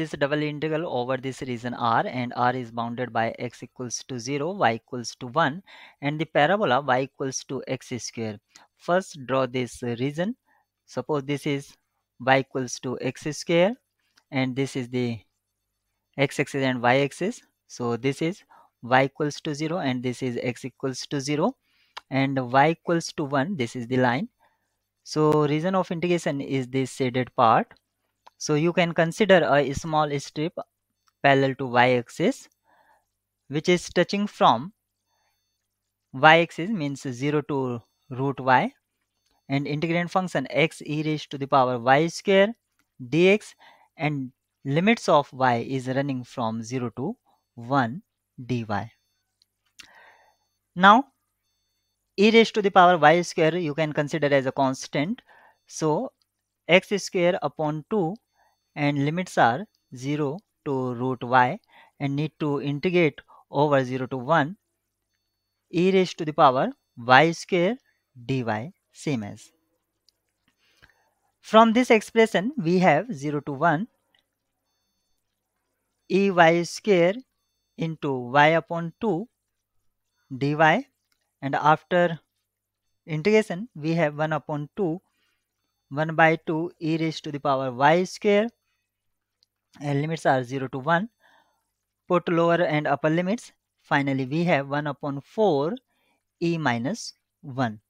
this double integral over this region R and R is bounded by x equals to 0, y equals to 1 and the parabola y equals to x square. First draw this region. Suppose this is y equals to x square and this is the x-axis and y-axis. So this is y equals to 0 and this is x equals to 0 and y equals to 1 this is the line so region of integration is this shaded part so you can consider a small strip parallel to y-axis which is touching from y-axis means 0 to root y and integrand function x e raised to the power y square dx and limits of y is running from 0 to 1 dy. Now e raised to the power y square you can consider as a constant so x square upon 2 and limits are 0 to root y and need to integrate over 0 to 1 e raised to the power y square dy same as. From this expression we have 0 to 1 e y square into y upon 2 dy and after integration we have 1 upon 2 1 by 2 e raised to the power y square limits are 0 to 1 put lower and upper limits finally we have 1 upon 4 e minus 1